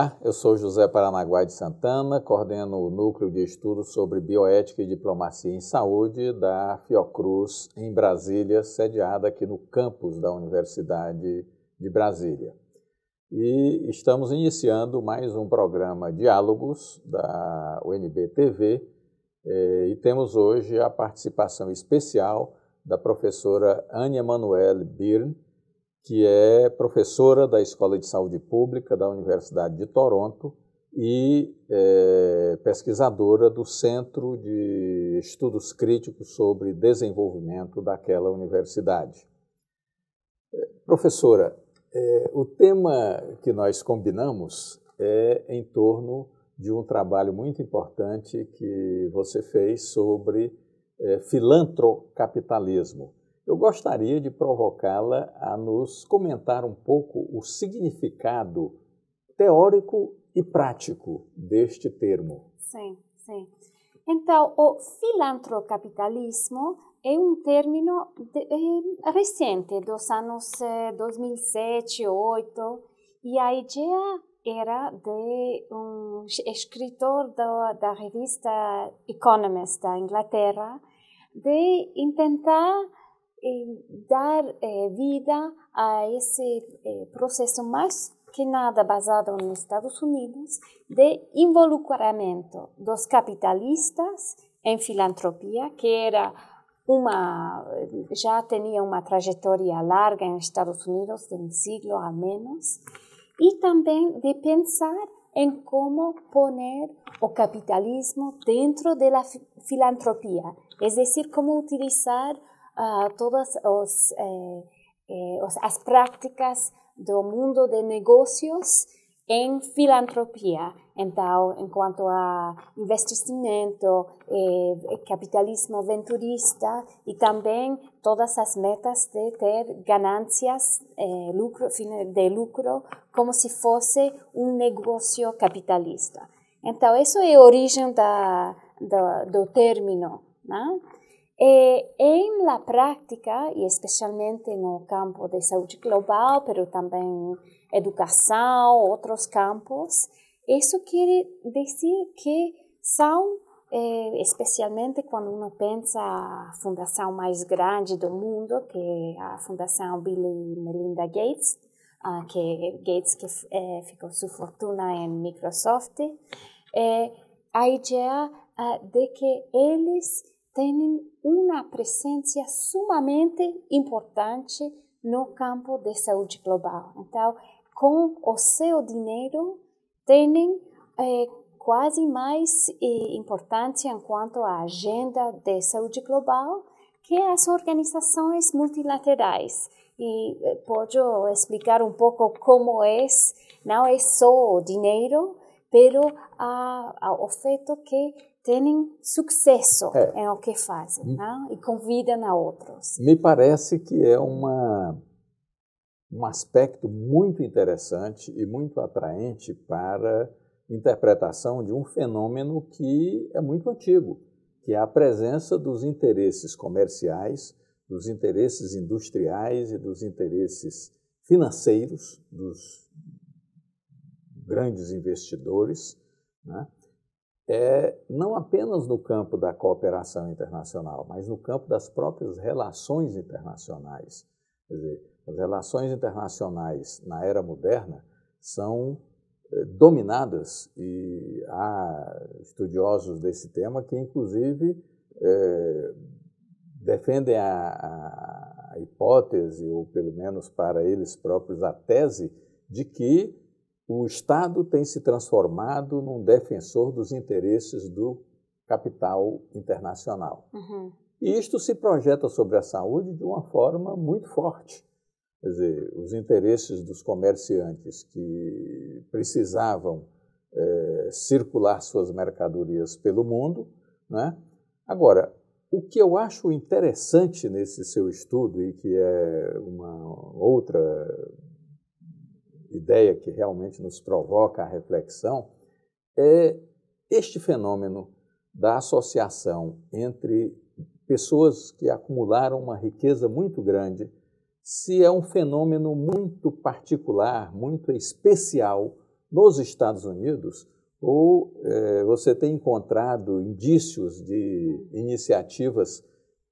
Olá, eu sou José Paranaguá de Santana, coordeno o Núcleo de Estudos sobre Bioética e Diplomacia em Saúde da Fiocruz, em Brasília, sediada aqui no campus da Universidade de Brasília. E estamos iniciando mais um programa Diálogos da UNB TV eh, e temos hoje a participação especial da professora Ania Manuel Birn, que é professora da Escola de Saúde Pública da Universidade de Toronto e é, pesquisadora do Centro de Estudos Críticos sobre Desenvolvimento daquela universidade. Professora, é, o tema que nós combinamos é em torno de um trabalho muito importante que você fez sobre é, filantrocapitalismo. Eu gostaria de provocá-la a nos comentar um pouco o significado teórico e prático deste termo. Sim, sim. Então, o filantrocapitalismo é um término é, recente, dos anos eh, 2007, 2008, e a ideia era de um escritor do, da revista Economist da Inglaterra de tentar dar eh, vida a ese eh, proceso más que nada basado en Estados Unidos de involucramiento de los capitalistas en filantropía, que era una, ya tenía una trayectoria larga en Estados Unidos, de un siglo al menos, y también de pensar en cómo poner el capitalismo dentro de la filantropía, es decir, cómo utilizar uh, todas os, eh, eh, as práticas do mundo de negócios em filantropia. Então, enquanto a investimento, eh, capitalismo venturista e também todas as metas de ter ganâncias eh, lucro, de lucro como se fosse um negócio capitalista. Então, isso é a origem da, da do término. não? E, eh, em la prática e especialmente no campo de saúde global, pero também educação, outros campos, isso quer dizer que são, eh, especialmente quando uno pensa a fundação mais grande do mundo, que é a ah, Fundação Bill e Melinda Gates, ah, que Gates que eh, ficou sua fortuna em Microsoft, eh, a ideia ah, de que eles têm uma presença sumamente importante no campo da saúde global. Então, com o seu dinheiro, têm quase mais eh, eh importância enquanto a agenda de saúde global que as organizações multilaterais. E eh, posso explicar um pouco como é, não é só o dinheiro, pelo o feito que têm sucesso é. em é o que fazem hum. Né? e convidam a outros. Me parece que é uma, um aspecto muito interessante e muito atraente para interpretação de um fenômeno que é muito antigo, que é a presença dos interesses comerciais, dos interesses industriais e dos interesses financeiros dos grandes investidores né, é, não apenas no campo da cooperação internacional, mas no campo das próprias relações internacionais. Quer dizer, as relações internacionais na era moderna são eh, dominadas e há estudiosos desse tema que, inclusive, eh, defendem a, a, hipótese, ou pelo menos para eles próprios a tese, de que o Estado tem se transformado num defensor dos interesses do capital internacional. Uhum. E isto se projeta sobre a saúde de uma forma muito forte. Quer dizer, os interesses dos comerciantes que precisavam é, circular suas mercadorias pelo mundo. Né? Agora, o que eu acho interessante nesse seu estudo e que é uma outra ideia que realmente nos provoca a reflexão é este fenômeno da associação entre pessoas que acumularam uma riqueza muito grande, se é um fenômeno muito particular, muito especial nos Estados Unidos, ou é, você tem encontrado indícios de iniciativas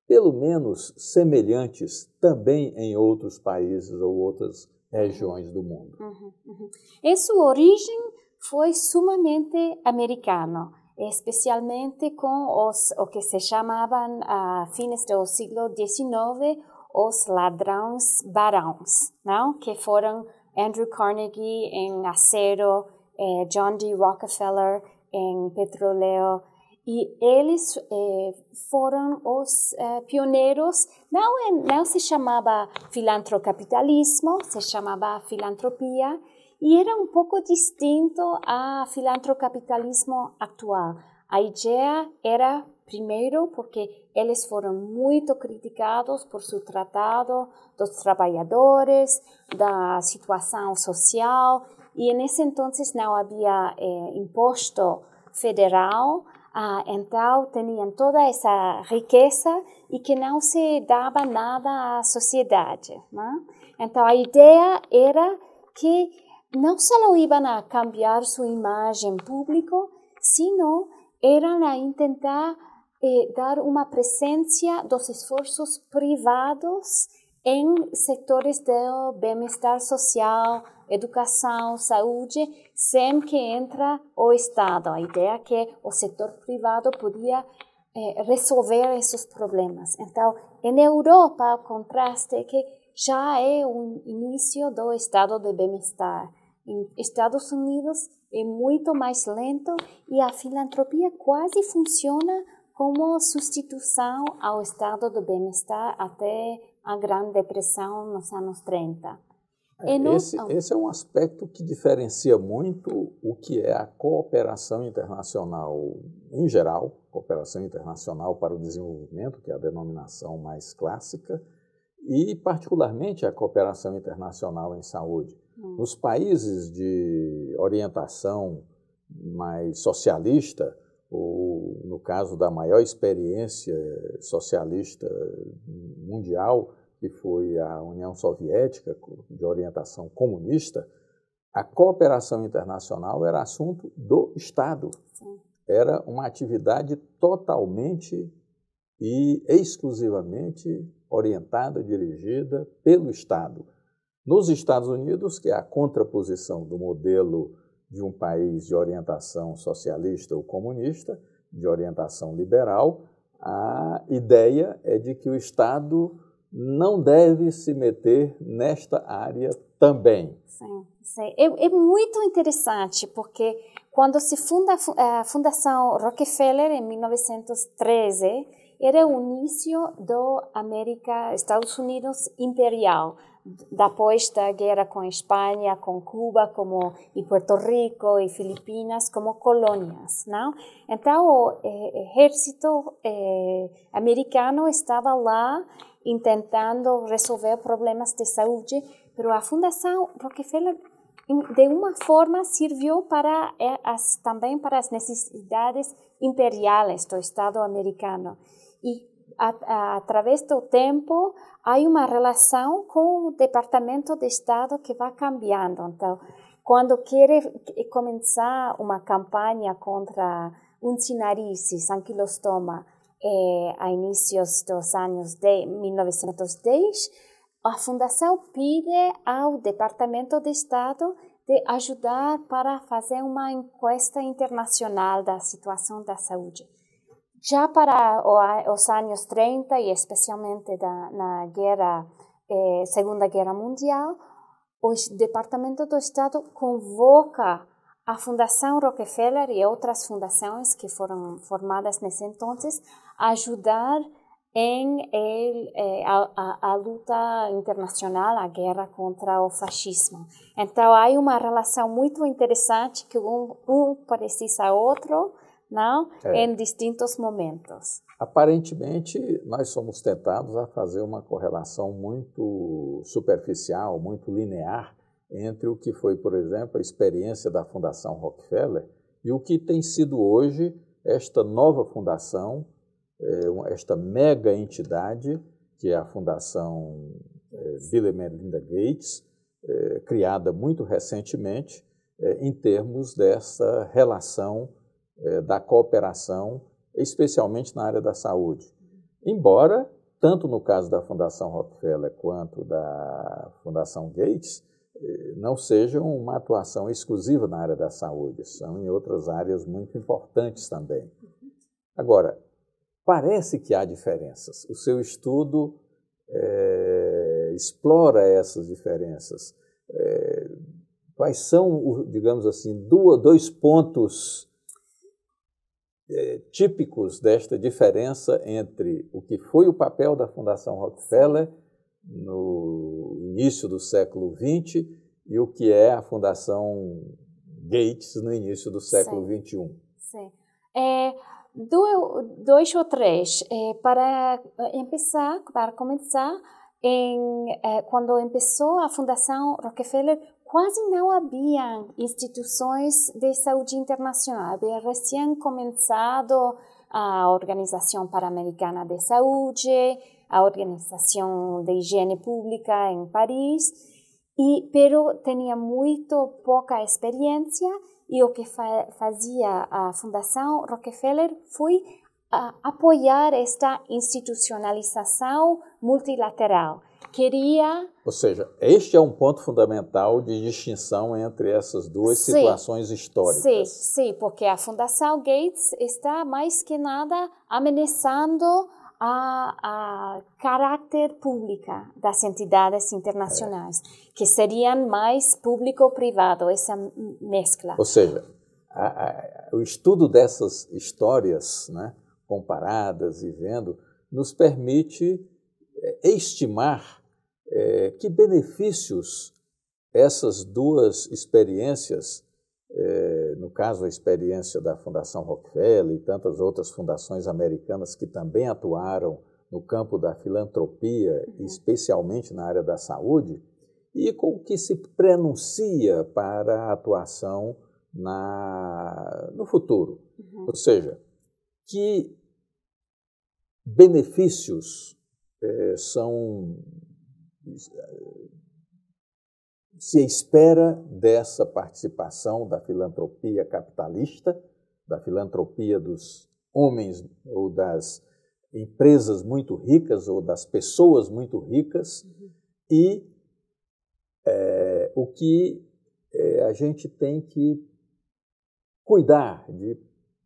pelo menos semelhantes também em outros países ou outras regiões do mundo. Uhum, uhum. sua origem foi sumamente americana, especialmente com os, o que se chamavam a ah, fins do século XIX os ladrões barões, não? que foram Andrew Carnegie em acero, eh, John D. Rockefeller em petróleo, e eles eh, foram os eh, pioneiros, não, é, não se chamava filantrocapitalismo, se chamava filantropia, e era um pouco distinto ao filantrocapitalismo atual. A ideia era, primeiro, porque eles foram muito criticados por seu tratado dos trabalhadores, da situação social, e nesse entonces não havia eh, imposto federal, ah, então tinham toda essa riqueza e que não se dava nada à sociedade. Né? Então a ideia era que não só iam a cambiar sua imagem pública, sino eram a tentar eh, dar uma presença dos esforços privados em setores do bem-estar social, educação, saúde, sempre que entra o Estado. A ideia é que o setor privado podia eh, resolver esses problemas. Então, em Europa, o contraste é que já é um início do estado de bem-estar. Em Estados Unidos é muito mais lento e a filantropia quase funciona como substituição ao estado de bem-estar até a Grande Depressão nos anos 30. É, esse, esse, é um aspecto que diferencia muito o que é a cooperação internacional em geral, cooperação internacional para o desenvolvimento, que é a denominação mais clássica, e particularmente a cooperação internacional em saúde. Hum. Nos países de orientação mais socialista, ou no caso da maior experiência socialista mundial, que foi a União Soviética, de orientação comunista, a cooperação internacional era assunto do Estado. Era uma atividade totalmente e exclusivamente orientada, dirigida pelo Estado. Nos Estados Unidos, que é a contraposição do modelo de um país de orientação socialista ou comunista, de orientação liberal, a ideia é de que o Estado não deve se meter nesta área também. Sim, sim. É, é muito interessante, porque quando se funda a eh, Fundação Rockefeller, em 1913, era o início do América, Estados Unidos imperial, depois da guerra com Espanha, com Cuba, como e Puerto Rico e Filipinas como colônias, não? Então o eh, exército eh, americano estava lá tentando resolver problemas de saúde, mas a fundação Rockefeller de uma forma serviu para eh, as, também para as necessidades imperiais do Estado americano e a, a, através do tempo há uma relação com o Departamento de Estado que vai cambiando. Então, quando quer começar uma campanha contra uncinarices, anquilostoma, eh, a inícios dos anos de 1910, a Fundação pede ao Departamento de Estado de ajudar para fazer uma encuesta internacional da situação da saúde já para os anos 30 e especialmente da, na guerra, eh, Segunda Guerra Mundial, o Departamento do Estado convoca a Fundação Rockefeller e outras fundações que foram formadas nesse entonces a ajudar em eh, a, a, a, luta internacional, a guerra contra o fascismo. Então, há uma relação muito interessante que um, um precisa outro, não? É. Em distintos momentos. Aparentemente, nós somos tentados a fazer uma correlação muito superficial, muito linear entre o que foi, por exemplo, a experiência da Fundação Rockefeller e o que tem sido hoje esta nova fundação, é, esta mega entidade que é a Fundação é, Bill e Melinda Gates, é, criada muito recentemente, em termos dessa relação é, da cooperação, especialmente na área da saúde. Embora, tanto no caso da Fundação Rockefeller quanto da Fundação Gates, é, não sejam uma atuação exclusiva na área da saúde, são em outras áreas muito importantes também. Agora, parece que há diferenças. O seu estudo é, explora essas diferenças. É, quais são, digamos assim, dois pontos é, típicos desta diferença entre o que foi o papel da Fundação Rockefeller no início do século XX e o que é a Fundação Gates no início do século XXI. Sim. É, dois ou três. É, para começar, para começar em, é, quando começou a Fundação Rockefeller, quase não havia instituições de saúde internacional. Havia recém começado a Organização Pan-Americana de Saúde, a Organização de Higiene Pública em Paris, e pero tinha muito pouca experiência e o que fa fazia a Fundação Rockefeller foi ah, apoiar esta institucionalização multilateral queria. Ou seja, este é um ponto fundamental de distinção entre essas duas sim, situações históricas. Sim, sim, porque a Fundação Gates está mais que nada ameaçando a, a caráter pública das entidades internacionais, é. que seriam mais público-privado, essa mescla. Ou seja, a, a, o estudo dessas histórias né, comparadas e vendo nos permite eh, estimar é, que benefícios essas duas experiências, é, no caso a experiência da Fundação Rockefeller e tantas outras fundações americanas que também atuaram no campo da filantropia, uhum. especialmente na área da saúde, e com o que se prenuncia para a atuação na, no futuro. Uhum. Ou seja, que benefícios é, são se espera dessa participação da filantropia capitalista, da filantropia dos homens ou das empresas muito ricas ou das pessoas muito ricas, uhum. e é, o que é, a gente tem que cuidar, de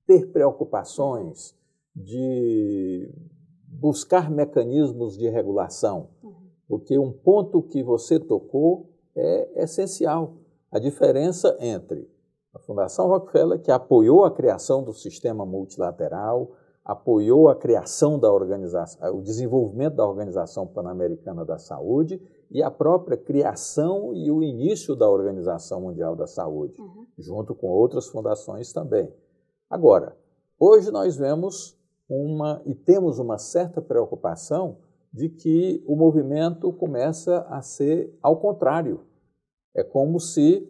ter preocupações, de buscar mecanismos de regulação. Uhum porque um ponto que você tocou é essencial. A diferença entre a Fundação Rockefeller, que apoiou a criação do sistema multilateral, apoiou a criação da organização, o desenvolvimento da Organização Pan-Americana da Saúde e a própria criação e o início da Organização Mundial da Saúde, uhum. junto com outras fundações também. Agora, hoje nós vemos uma e temos uma certa preocupação de que o movimento começa a ser ao contrário. É como se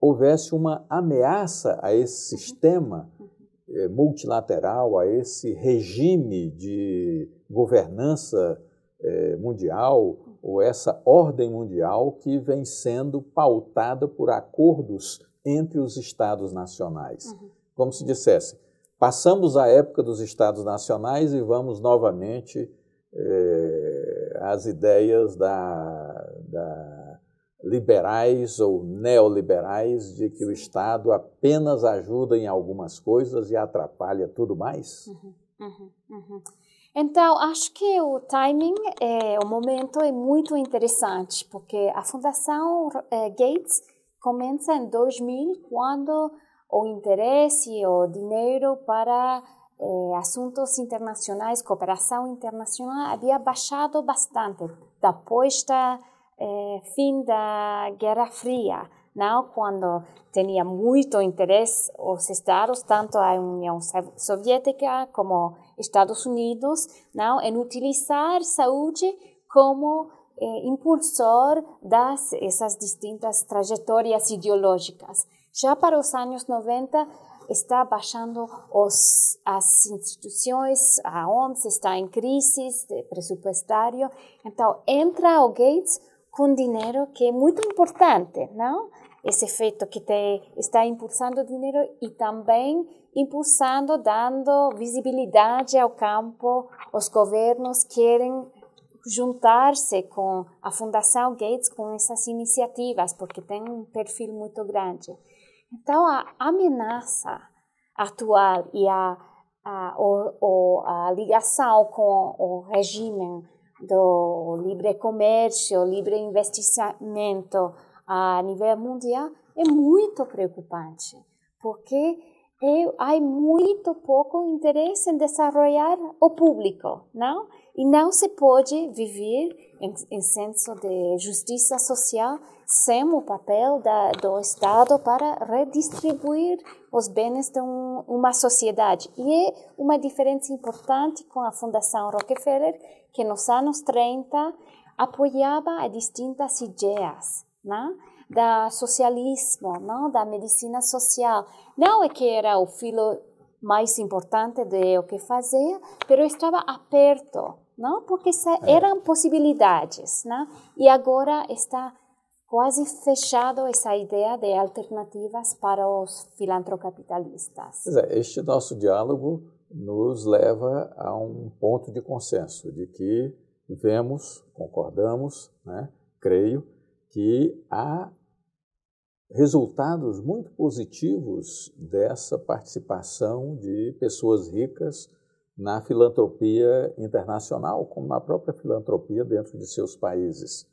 houvesse uma ameaça a esse uhum. sistema uhum. Eh, multilateral, a esse regime de governança eh, mundial uhum. ou essa ordem mundial que vem sendo pautada por acordos entre os estados nacionais. Como se dissesse, passamos a época dos estados nacionais e vamos novamente eh, as ideias da, da liberais ou neoliberais de que o Estado apenas ajuda em algumas coisas e atrapalha tudo mais? Uhum, uhum, uhum. Então, acho que o timing, é, o momento é muito interessante, porque a Fundação é, Gates começa em 2000, quando o interesse, o dinheiro para eh, assuntos internacionais, cooperação internacional, havia baixado bastante depois da eh, fim da Guerra Fria, não? quando tinha muito interesse os Estados, tanto a União Soviética como Estados Unidos, não? em utilizar saúde como eh, impulsor das essas distintas trajetórias ideológicas. Já para os anos 90, está baixando os, as instituições, a OMS está em crise presupuestária. Então, entra o Gates com dinheiro que é muito importante, não? Esse efeito que te, está impulsando dinheiro e também impulsando, dando visibilidade ao campo. Os governos querem juntar-se com a Fundação Gates com essas iniciativas, porque tem um perfil muito grande. Então, a ameaça atual e a, a, o, a ligação com o regime do livre comércio, livre investimento a nível mundial é muito preocupante, porque é, há muito pouco interesse em desenvolver o público, não? E não se pode viver em senso de justiça social, sem o papel da, do Estado para redistribuir os bens de um, uma sociedade. E é uma diferença importante com a Fundação Rockefeller, que nos anos 30 apoiava as distintas ideias né? da socialismo, não? Né? da medicina social. Não é que era o filo mais importante de o que fazia, mas estava aperto não? Porque eram possibilidades, né? E agora está quase fechado essa ideia de alternativas para os filantrocapitalistas. Este nosso diálogo nos leva a um ponto de consenso de que vemos, concordamos, né? creio que há resultados muito positivos dessa participação de pessoas ricas na filantropia internacional, como na própria filantropia dentro de seus países.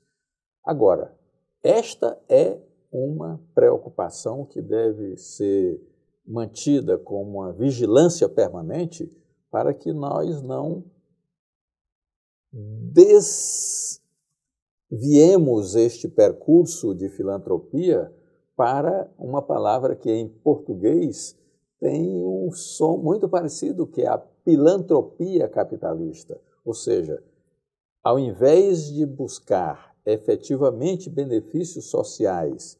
Agora, esta é uma preocupação que deve ser mantida como uma vigilância permanente para que nós não desviemos este percurso de filantropia para uma palavra que em português tem um som muito parecido, que é a pilantropia capitalista, ou seja, ao invés de buscar efetivamente benefícios sociais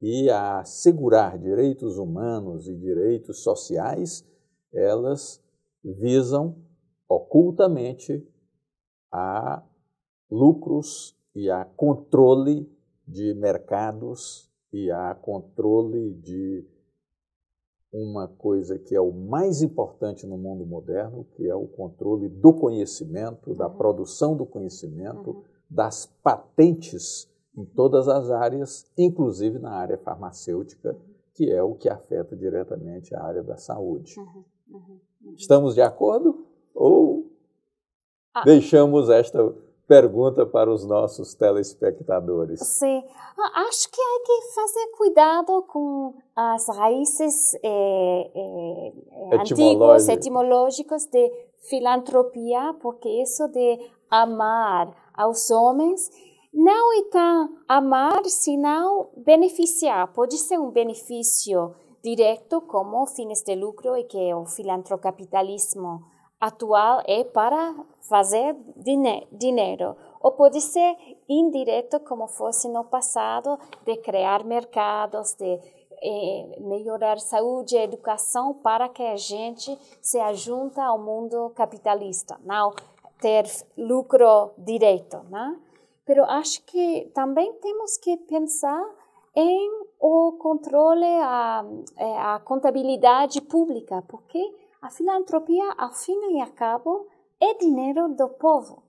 e assegurar direitos humanos e direitos sociais, elas visam ocultamente a lucros e a controle de mercados e a controle de uma coisa que é o mais importante no mundo moderno, que é o controle do conhecimento, da uhum. produção do conhecimento, uhum. das patentes em todas as áreas, inclusive na área farmacêutica, uhum. que é o que afeta diretamente a área da saúde. Uhum. Uhum. Uhum. Estamos de acordo ou ah. deixamos esta pergunta para os nossos telespectadores. Sim, ah, acho que há que fazer cuidado com as raízes eh, eh, eh antigas, etimológicas de filantropia, porque isso de amar aos homens não é tão amar, senão beneficiar. Pode ser um benefício direto, como fins de lucro, e que é o filantrocapitalismo atual é para fazer dinheiro. Ou pode ser indireto, como fosse no passado, de criar mercados, de eh, melhorar saúde e educação para que a gente se ajunta ao mundo capitalista, não ter lucro direto, né? Mas acho que também temos que pensar em o controle, a, eh, a contabilidade pública, porque a filantropia, ao fim e a cabo, é dinheiro ah, do povo,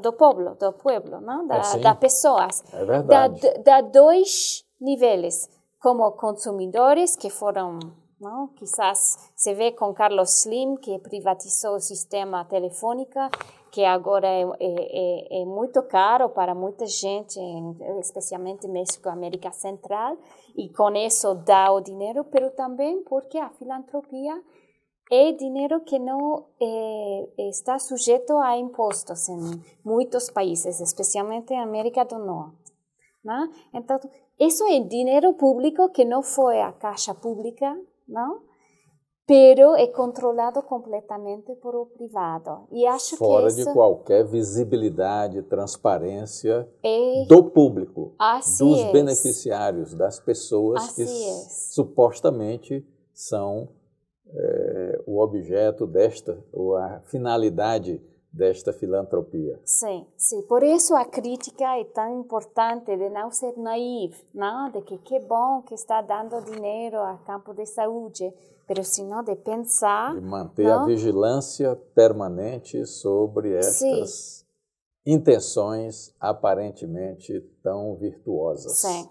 do povo, do pueblo, não? Da, pessoas. É verdade. Da, dois níveis, como consumidores que foram não? Quizás se vê com Carlos Slim, que privatizou o sistema telefônica, que agora é, muito caro para muita gente, especialmente México, América Central, e com isso dá o dinheiro, mas também porque a filantropia é dinheiro que não é, eh, está sujeito a impostos em muitos países, especialmente na América do Norte. Né? Então, isso é dinheiro público que não foi a caixa pública, não? pero é controlado completamente por o privado. E acho Fora que isso de qualquer visibilidade, transparência é... do público, assim dos é. beneficiários, das pessoas assim que é. supostamente são é, o objeto desta, ou a finalidade desta filantropia. Sim, sim. Por isso a crítica é tão importante de não ser naive, não? de que que bom que está dando dinheiro a campo de saúde, mas se não de pensar... E manter não? a vigilância permanente sobre estas sim. intenções aparentemente tão virtuosas. Sim.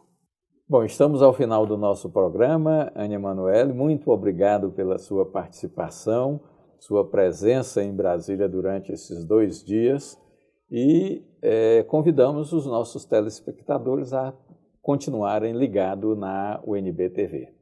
Bom, estamos ao final do nosso programa. Ana Emanuele, muito obrigado pela sua participação, sua presença em Brasília durante esses dois dias e é, convidamos os nossos telespectadores a continuarem ligados na UNB TV.